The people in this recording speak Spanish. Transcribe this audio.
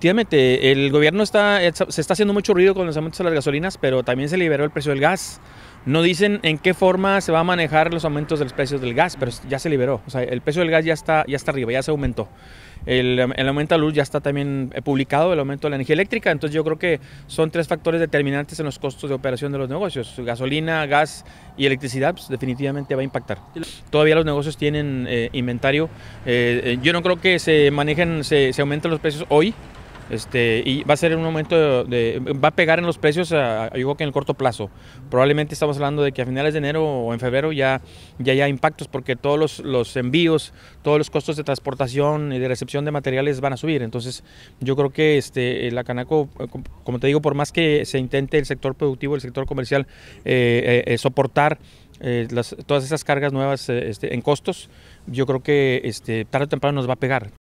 Definitivamente, el gobierno está, eh, se está haciendo mucho ruido con los aumentos de las gasolinas, pero también se liberó el precio del gas. No dicen en qué forma se va a manejar los aumentos de los precios del gas, pero ya se liberó. O sea, el precio del gas ya está, ya está arriba, ya se aumentó. El, em, aumento de la luz ya está también eh, publicado, el aumento de la energía eléctrica. Entonces yo creo que son tres factores determinantes en los costos de operación de los negocios. Gasolina, gas y electricidad pues, definitivamente va a impactar. Todavía los negocios tienen eh, inventario. yo no creo que se manejen, se, se aumenten los precios hoy este, y va a ser un momento, de, va a pegar en los precios, a, yo creo que en el corto plazo. Probablemente estamos hablando de que a finales de enero o en febrero ya, ya haya impactos porque todos los, envíos, todos los costos de transportación y de recepción de materiales van a subir. Entonces yo creo que este, eh, la Canaco, eh, como te digo, por más que se intente el sector productivo, el sector comercial, eh, soportar todas esas cargas nuevas este, en costos, yo creo que este, tarde o temprano nos va a pegar.